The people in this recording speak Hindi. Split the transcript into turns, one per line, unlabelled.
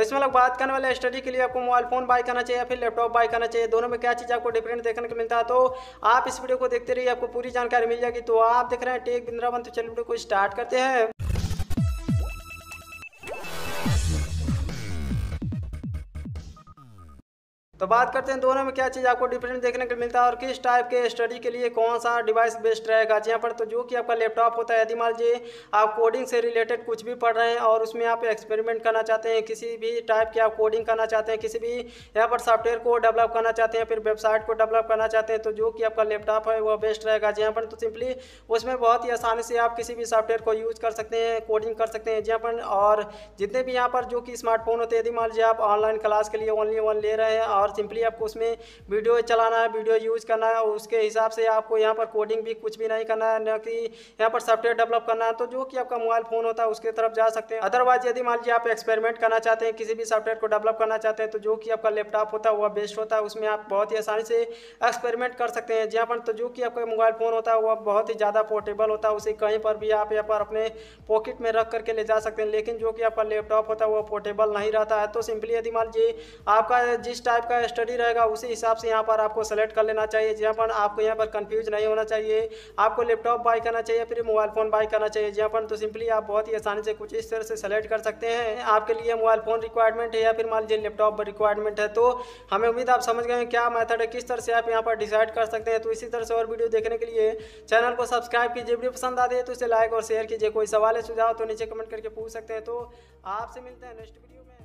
तो इसमें लोग बात करने वाले स्टडी के लिए आपको मोबाइल फोन बाय करना चाहिए या फिर लैपटॉप बाय करना चाहिए दोनों में क्या चीज़ आपको डिफरेंट देखने को मिलता है तो आप इस वीडियो को देखते रहिए आपको पूरी जानकारी मिल जाएगी तो आप देख रहे हैं टेक बिंद्रावन तो चलो वीडियो को स्टार्ट करते हैं तो बात करते हैं दोनों में क्या चीज़ आपको डिफरेंट देखने को मिलता है और किस टाइप के स्टडी के लिए कौन सा डिवाइस बेस्ट रहेगा जहाँ पर तो जो कि आपका लैपटॉप होता है यदि मान लीजिए आप कोडिंग से रिलेटेड कुछ भी पढ़ रहे हैं और उसमें आप एक्सपेरिमेंट करना चाहते हैं किसी भी टाइप की आप कोडिंग करना चाहते हैं किसी भी यहाँ पर सॉफ्टवेयर को डेवलप करना चाहते हैं फिर वेबसाइट को डेवलप करना चाहते हैं तो जो कि आपका लैपटॉप है वह बेस्ट रहेगा जहाँ पर तो सिंपली उसमें बहुत ही आसानी से आप किसी भी सॉफ्टवेयर को यूज़ कर सकते हैं कोडिंग कर सकते हैं जहाँ पर और जितने भी यहाँ पर जो कि स्मार्टफोन होते हैं यदि मान लीजिए आप ऑनलाइन क्लास के लिए ओनली वन ले रहे हैं और और सिंपली आपको उसमें वीडियो चलाना है वीडियो यूज करना है उसके हिसाब से आपको यहाँ पर कोडिंग भी कुछ भी नहीं करना है न कि यहाँ पर सॉफ्टवेयर डेवलप करना है तो जो कि आपका मोबाइल फ़ोन होता है उसके तरफ जा सकते हैं अदरवाइज यदि मान लीजिए आप एक्सपेरिमेंट करना चाहते हैं किसी भी सॉफ्टवेयर को डेवलप करना चाहते हैं तो जो कि आपका लैपटॉप होता है वह बेस्ट होता है उसमें आप बहुत ही आसानी से एक्सपेरिमेंट कर सकते हैं जहाँ पर तो जो कि आपका मोबाइल फ़ोन होता है वह बहुत ही ज़्यादा पोर्टेबल होता है उसे कहीं पर भी आप यहाँ पर अपने पॉकेट में रख करके ले जा सकते हैं लेकिन जो कि आपका लैपटॉप होता है वह पोर्टेबल नहीं रहता है तो सिंपली यदि मान लीजिए आपका जिस टाइप का का स्टडी रहेगा उसी हिसाब से यहाँ पर आपको सेलेक्ट कर लेना चाहिए जहाँ पर आपको यहाँ पर कन्फ्यूज नहीं होना चाहिए आपको लैपटॉप बाई करना चाहिए फिर मोबाइल फ़ोन बाई करना चाहिए जहाँ पर तो सिंपली आप बहुत ही आसानी से कुछ इस तरह से सेलेक्ट कर सकते हैं आपके लिए मोबाइल फ़ोन रिक्वायरमेंट है या फिर मान लीजिए लैपटॉप रिक्वायरमेंट है तो हमें उम्मीद आप समझ गए क्या मैथड है किस तरह से आप यहाँ पर डिसाइड कर सकते हैं तो इसी तरह से और वीडियो देखने के लिए चैनल को सब्सक्राइब कीजिए वीडियो पसंद आती है तो इसे लाइक और शेयर कीजिए कोई सवाल है सुझाव तो नीचे कमेंट करके पूछ सकते हैं तो आपसे मिलते हैं नेक्स्ट वीडियो में